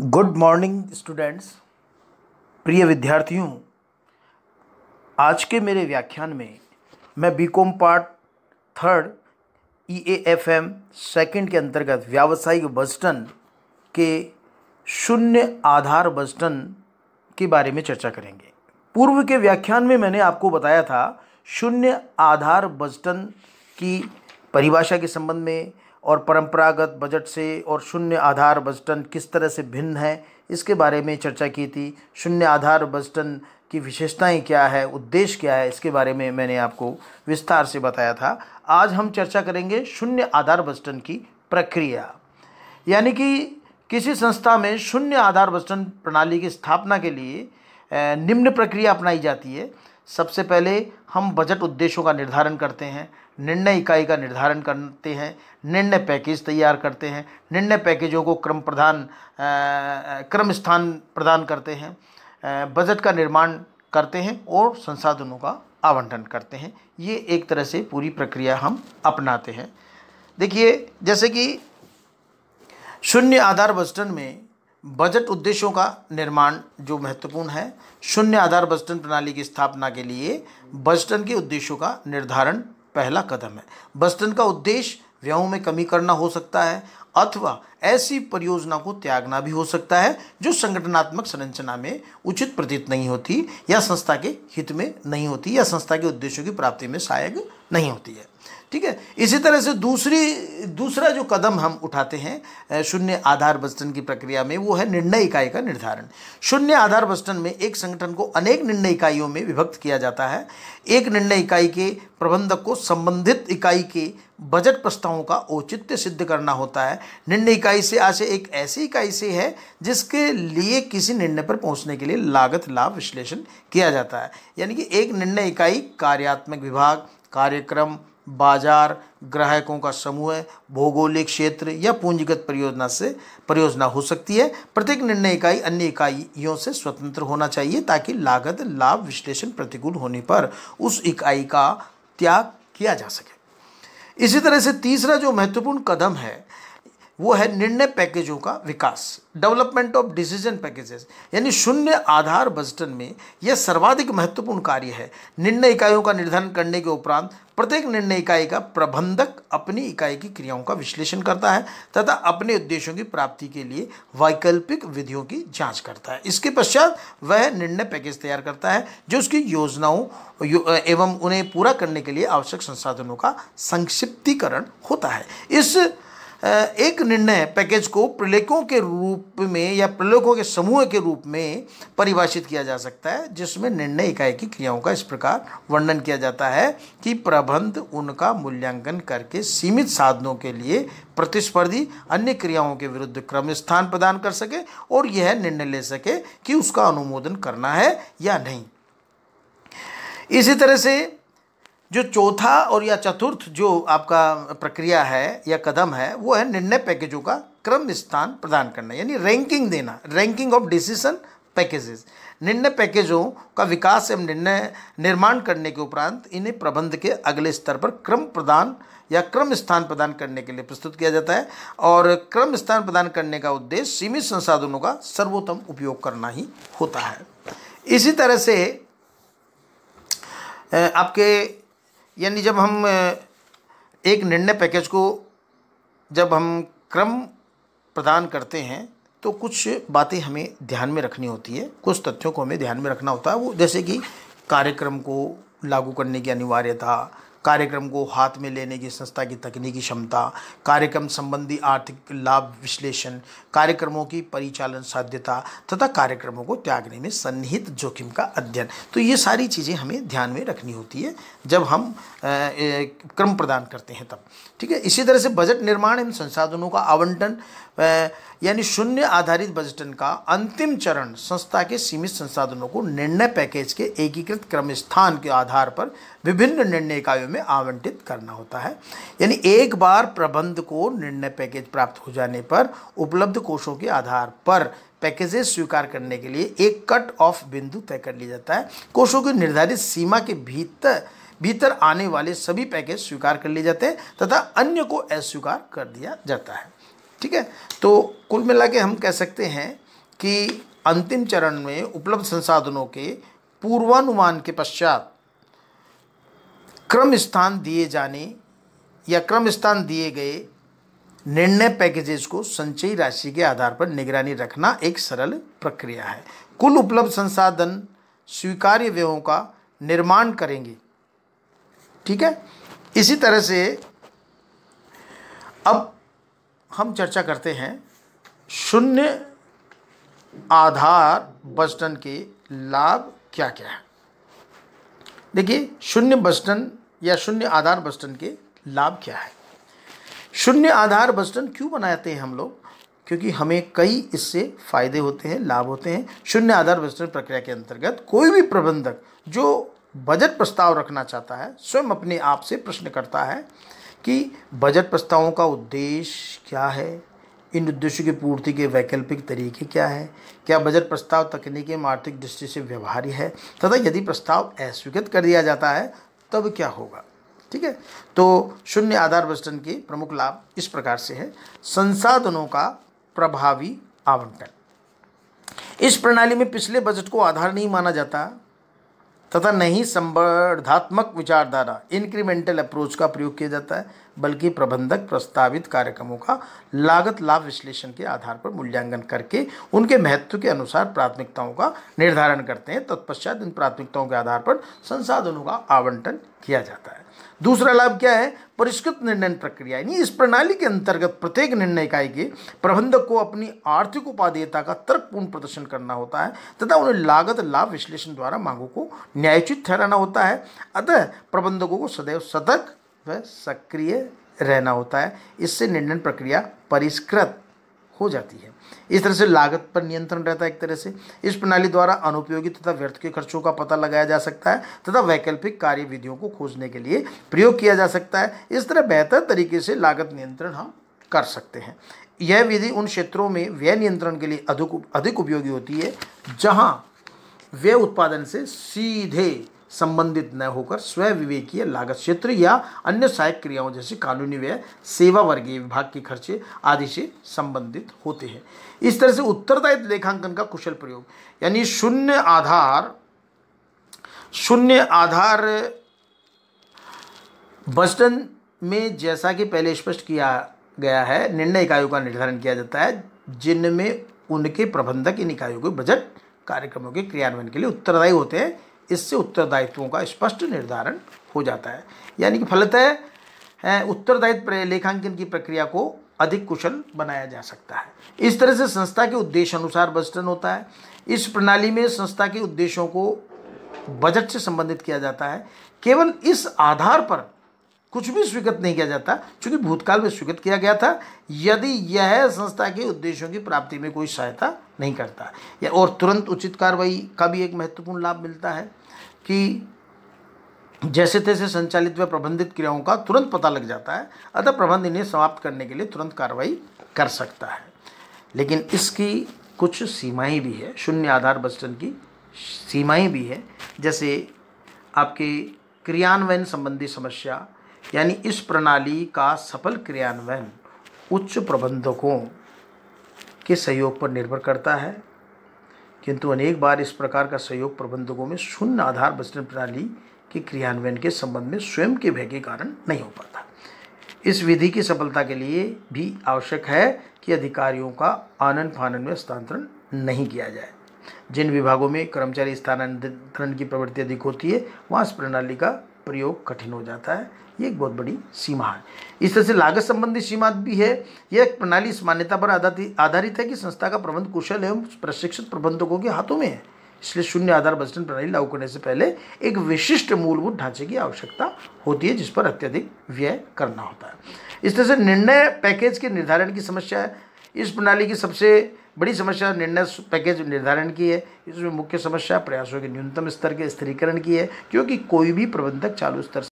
good morning students प्रिय विद्यार्थियों आज के मेरे व्याख्यान में मैं BCom part third E e A F M second के अंतर्गत व्यावसायिक बस्टन के शून्य आधार बस्टन के बारे में चर्चा करेंगे पूर्व के व्याख्यान में मैंने आपको बताया था शून्य आधार बस्टन की परिभाषा के संबंध में और परंपरागत बजट से और शून्य आधार बजटन किस तरह से भिन्न है इसके बारे में चर्चा की थी शून्य आधार बजटन की विशेषताएं क्या है उद्देश्य क्या है इसके बारे में मैंने आपको विस्तार से बताया था आज हम चर्चा करेंगे शून्य आधार बजटन की प्रक्रिया यानी कि किसी संस्था में शून्य आधार बजटन प्रणाली की स्थापना के लिए निम्न प्रक्रिया अपनाई जाती है सबसे पहले हम बजट उद्देश्यों का निर्धारण करते हैं निर्णय इकाई का निर्धारण करते हैं निर्णय पैकेज तैयार करते हैं निर्णय पैकेजों को क्रम प्रधान क्रम स्थान प्रदान करते हैं बजट का निर्माण करते हैं और संसाधनों का आवंटन करते हैं ये एक तरह से पूरी प्रक्रिया हम अपनाते हैं देखिए जैसे कि शून्य आधार बजटन में बजट उद्देश्यों का निर्माण जो महत्वपूर्ण है शून्य आधार बजटन प्रणाली की स्थापना के लिए बजटन के उद्देश्यों का निर्धारण पहला कदम है बजटन का उद्देश्य व्ययों में कमी करना हो सकता है अथवा ऐसी परियोजना को त्यागना भी हो सकता है जो संगठनात्मक संरचना में उचित प्रतीत नहीं होती या संस्था के हित में नहीं होती या संस्था के उद्देश्यों की प्राप्ति में सहायक नहीं होती है ठीक है इसी तरह से दूसरी दूसरा जो कदम हम उठाते हैं शून्य आधार बस्टन की प्रक्रिया में वो है निर्णय इकाई का निर्धारण शून्य आधार बस्टन में एक संगठन को अनेक निर्णय इकाइयों में विभक्त किया जाता है एक निर्णय इकाई के प्रबंधक को संबंधित इकाई के बजट प्रस्तावों का औचित्य सिद्ध करना होता है निर्णय इकाई से आशय एक ऐसी इकाई से है जिसके लिए किसी निर्णय पर पहुंचने के लिए लागत लाभ विश्लेषण किया जाता है यानी कि एक निर्णय इकाई कार्यात्मक विभाग कार्यक्रम बाजार ग्राहकों का समूह भौगोलिक क्षेत्र या पूंजीगत परियोजना से परियोजना हो सकती है प्रत्येक निर्णय इकाई अन्य इकाइयों से स्वतंत्र होना चाहिए ताकि लागत लाभ विश्लेषण प्रतिकूल होने पर उस इकाई का त्याग किया जा सके इसी तरह से तीसरा जो महत्वपूर्ण कदम है वो है निर्णय पैकेजों का विकास डेवलपमेंट ऑफ डिसीजन पैकेजेस यानी शून्य आधार बजटन में यह सर्वाधिक महत्वपूर्ण कार्य है निर्णय इकाइयों का निर्धारण करने के उपरांत प्रत्येक निर्णय इकाई का प्रबंधक अपनी इकाई की क्रियाओं का विश्लेषण करता है तथा अपने उद्देश्यों की प्राप्ति के लिए वैकल्पिक विधियों की जांच करता है इसके पश्चात वह निर्णय पैकेज तैयार करता है जो उसकी योजनाओं एवं उन्हें पूरा करने के लिए आवश्यक संसाधनों का संक्षिप्तीकरण होता है इस एक निर्णय पैकेज को प्रलेखों के रूप में या प्रलेखों के समूह के रूप में परिभाषित किया जा सकता है जिसमें निर्णय इकाई की क्रियाओं का इस प्रकार वर्णन किया जाता है कि प्रबंध उनका मूल्यांकन करके सीमित साधनों के लिए प्रतिस्पर्धी अन्य क्रियाओं के विरुद्ध क्रम स्थान प्रदान कर सके और यह निर्णय ले सके कि उसका अनुमोदन करना है या नहीं इसी तरह से जो चौथा और या चतुर्थ जो आपका प्रक्रिया है या कदम है वो है निर्णय पैकेजों का क्रम स्थान प्रदान करना यानी रैंकिंग देना रैंकिंग ऑफ डिसीजन पैकेजेस निर्णय पैकेजों का विकास एवं निर्णय निर्माण करने के उपरांत इन्हें प्रबंध के अगले स्तर पर क्रम प्रदान या क्रम स्थान प्रदान करने के लिए प्रस्तुत किया जाता है और क्रम स्थान प्रदान करने का उद्देश्य सीमित संसाधनों का सर्वोत्तम उपयोग करना ही होता है इसी तरह से आपके यानी जब हम एक निर्णय पैकेज को जब हम क्रम प्रदान करते हैं तो कुछ बातें हमें ध्यान में रखनी होती है कुछ तथ्यों को हमें ध्यान में रखना होता है वो जैसे कि कार्यक्रम को लागू करने की अनिवार्यता कार्यक्रम को हाथ में लेने की संस्था की तकनीकी क्षमता कार्यक्रम संबंधी आर्थिक लाभ विश्लेषण कार्यक्रमों की परिचालन साध्यता तथा कार्यक्रमों को त्यागने में सन्निहित जोखिम का अध्ययन तो ये सारी चीज़ें हमें ध्यान में रखनी होती है जब हम क्रम प्रदान करते हैं तब ठीक है इसी तरह से बजट निर्माण एवं संसाधनों का आवंटन यानी शून्य आधारित बजटन का अंतिम चरण संस्था के सीमित संसाधनों को निर्णय पैकेज के एकीकृत क्रम स्थान के आधार पर विभिन्न निर्णय इकाइयों में आवंटित करना होता है यानी एक बार प्रबंध को निर्णय पैकेज प्राप्त हो जाने पर उपलब्ध कोषों के आधार पर पैकेजेस स्वीकार करने के लिए एक कट ऑफ बिंदु तय कर लिया जाता है कोषों की निर्धारित सीमा के भीतर भीतर आने वाले सभी पैकेज स्वीकार कर लिए जाते हैं तथा अन्य को अस्वीकार कर दिया जाता है ठीक है तो कुल मिला के हम कह सकते हैं कि अंतिम चरण में उपलब्ध संसाधनों के पूर्वानुमान के पश्चात क्रम स्थान दिए जाने या क्रम स्थान दिए गए निर्णय पैकेजेस को संचयी राशि के आधार पर निगरानी रखना एक सरल प्रक्रिया है कुल उपलब्ध संसाधन स्वीकार्य व्ययों का निर्माण करेंगे ठीक है इसी तरह से अब हम चर्चा करते हैं शून्य आधार बस्टन के लाभ क्या क्या है देखिए शून्य बस्टन या शून्य आधार बस्टन के लाभ क्या है शून्य आधार बस्टन क्यों बनाते हैं हम लोग क्योंकि हमें कई इससे फायदे होते हैं लाभ होते हैं शून्य आधार बस्टन प्रक्रिया के अंतर्गत कोई भी प्रबंधक जो बजट प्रस्ताव रखना चाहता है स्वयं अपने आप से प्रश्न करता है कि बजट प्रस्तावों का उद्देश्य क्या है इन उद्देश्यों की पूर्ति के वैकल्पिक तरीके क्या हैं क्या बजट प्रस्ताव तकनीकी एवं आर्थिक दृष्टि से व्यवहार्य है तथा यदि प्रस्ताव अस्वीकृत कर दिया जाता है तब क्या होगा ठीक है तो शून्य आधार बजटन के प्रमुख लाभ इस प्रकार से है संसाधनों का प्रभावी आवंटन इस प्रणाली में पिछले बजट को आधार नहीं माना जाता तथा नहीं संवर्धात्मक विचारधारा इंक्रीमेंटल अप्रोच का प्रयोग किया जाता है बल्कि प्रबंधक प्रस्तावित कार्यक्रमों का लागत लाभ विश्लेषण के आधार पर मूल्यांकन करके उनके महत्व के अनुसार प्राथमिकताओं का निर्धारण करते हैं तत्पश्चात इन प्राथमिकताओं के आधार पर संसाधनों का आवंटन किया जाता है दूसरा लाभ क्या है परिष्कृत निर्णय प्रक्रिया यानी इस प्रणाली के अंतर्गत प्रत्येक निर्णय इकाई के प्रबंधक को अपनी आर्थिक उपादेयता का तर्कपूर्ण प्रदर्शन करना होता है तथा उन्हें लागत लाभ विश्लेषण द्वारा मांगों को न्यायोचित ठहराना होता है अतः प्रबंधकों को सदैव सतर्क व सक्रिय रहना होता है इससे निर्णय प्रक्रिया परिष्कृत हो जाती है इस तरह से लागत पर नियंत्रण रहता है एक तरह से इस प्रणाली द्वारा अनुपयोगी तथा व्यर्थ के खर्चों का पता लगाया जा सकता है तथा वैकल्पिक कार्य विधियों को खोजने के लिए प्रयोग किया जा सकता है इस तरह बेहतर तरीके से लागत नियंत्रण हम कर सकते हैं यह विधि उन क्षेत्रों में व्यय नियंत्रण के लिए अधिक अधिक उपयोगी होती है जहाँ व्यय उत्पादन से सीधे संबंधित न होकर स्वयं विवेकीय लागत क्षेत्र या अन्य सहायक क्रियाओं जैसे कानूनी व्यय सेवा वर्गीय विभाग के खर्चे आदि से संबंधित होते हैं इस तरह से उत्तरदायित्व लेखांकन का कुशल प्रयोग यानी शून्य आधार शून्य आधार बस्टन में जैसा कि पहले स्पष्ट किया गया है निर्णय इकाइयों का निर्धारण किया जाता है जिनमें उनके प्रबंधक इन इकाइयों के बजट कार्यक्रमों के क्रियान्वयन के लिए उत्तरदायी होते हैं इससे उत्तरदायित्वों का स्पष्ट निर्धारण हो जाता है यानी कि फलतः उत्तरदायित्व लेखांकन की प्रक्रिया को अधिक कुशल बनाया जा सकता है इस तरह से संस्था के उद्देश्य अनुसार बजटन होता है इस प्रणाली में संस्था के उद्देश्यों को बजट से संबंधित किया जाता है केवल इस आधार पर कुछ भी स्वीकृत नहीं किया जाता क्योंकि भूतकाल में स्वीकृत किया गया था यदि यह संस्था के उद्देश्यों की प्राप्ति में कोई सहायता नहीं करता या और तुरंत उचित कार्रवाई का भी एक महत्वपूर्ण लाभ मिलता है कि जैसे तैसे संचालित व प्रबंधित क्रियाओं का तुरंत पता लग जाता है अतः प्रबंध इन्हें समाप्त करने के लिए तुरंत कार्रवाई कर सकता है लेकिन इसकी कुछ सीमाएं भी है शून्य आधार बस्टन की सीमाएं भी है जैसे आपके क्रियान्वयन संबंधी समस्या यानी इस प्रणाली का सफल क्रियान्वयन उच्च प्रबंधकों के सहयोग पर निर्भर करता है किंतु अनेक बार इस प्रकार का सहयोग प्रबंधकों में शून्य आधार बचन प्रणाली के क्रियान्वयन के संबंध में स्वयं के भय के कारण नहीं हो पाता इस विधि की सफलता के लिए भी आवश्यक है कि अधिकारियों का आनन फानन में हस्तांतरण नहीं किया जाए जिन विभागों में कर्मचारी स्थानांतरण की प्रवृत्ति अधिक होती है वहाँ इस प्रणाली का प्रयोग कठिन हो जाता है ये एक बहुत बड़ी सीमा है इस तरह से लागत संबंधी सीमा भी है यह एक प्रणाली इस मान्यता पर आधारित है कि संस्था का प्रबंध कुशल एवं प्रशिक्षित प्रबंधकों के हाथों में है इसलिए शून्य आधार बजटन प्रणाली लागू करने से पहले एक विशिष्ट मूलभूत ढांचे की आवश्यकता होती है जिस पर अत्यधिक व्यय करना होता है इस तरह से निर्णय पैकेज के निर्धारण की समस्या है इस प्रणाली की सबसे बड़ी समस्या निर्णय पैकेज निर्धारण की है इसमें मुख्य समस्या प्रयासों के न्यूनतम स्तर के स्थिरीकरण की है क्योंकि कोई भी प्रबंधक चालू स्तर